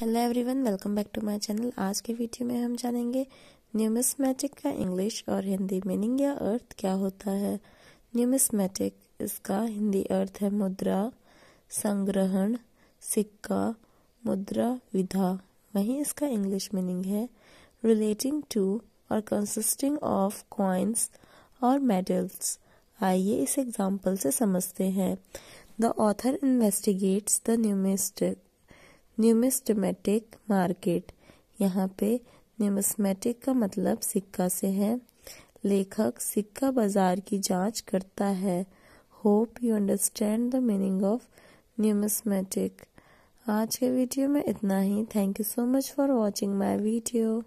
hello everyone welcome back to my channel आज के video में हम जानेंगे न्यूमिसमेटिक का इंग्लिश और हिंदी मीनिंग या अर्थ क्या होता है न्यूमिसमेटिक इसका हिंदी अर्थ है मुद्रा संग्रहण सिक्का मुद्रा विधा वहीं इसका इंग्लिश मीनिंग है रिलेटिंग टू और कंसिस्टिंग ऑफ क्वाइंस और मेडल्स आइए इस एग्जाम्पल से समझते हैं the author investigates the numistic numismatic market यहाँ पे न्यूमिस्मेटिक का मतलब सिक्का से है लेखक सिक्का बाजार की जांच करता है hope you understand the meaning of numismatic आज के वीडियो में इतना ही thank you so much for watching my video